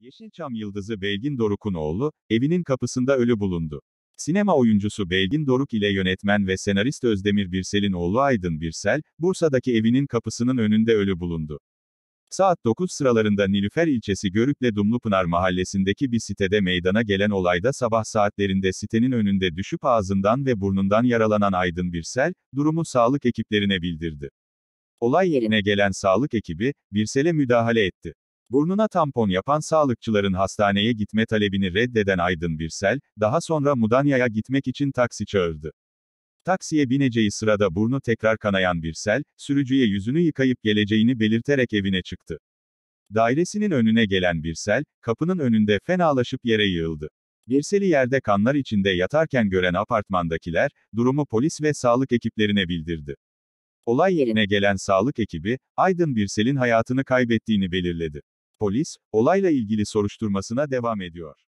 Yeşilçam yıldızı Belgin Doruk'un oğlu, evinin kapısında ölü bulundu. Sinema oyuncusu Belgin Doruk ile yönetmen ve senarist Özdemir Birsel'in oğlu Aydın Birsel, Bursa'daki evinin kapısının önünde ölü bulundu. Saat 9 sıralarında Nilüfer ilçesi Görükle Dumlupınar mahallesindeki bir sitede meydana gelen olayda sabah saatlerinde sitenin önünde düşüp ağzından ve burnundan yaralanan Aydın Birsel, durumu sağlık ekiplerine bildirdi. Olay yerine gelen sağlık ekibi, Birsel'e müdahale etti. Burnuna tampon yapan sağlıkçıların hastaneye gitme talebini reddeden Aydın Birsel, daha sonra Mudanya'ya gitmek için taksi çağırdı. Taksiye bineceği sırada burnu tekrar kanayan Birsel, sürücüye yüzünü yıkayıp geleceğini belirterek evine çıktı. Dairesinin önüne gelen Birsel, kapının önünde fenalaşıp yere yığıldı. Birsel'i yerde kanlar içinde yatarken gören apartmandakiler, durumu polis ve sağlık ekiplerine bildirdi. Olay yerine gelen sağlık ekibi, Aydın Birsel'in hayatını kaybettiğini belirledi. Polis, olayla ilgili soruşturmasına devam ediyor.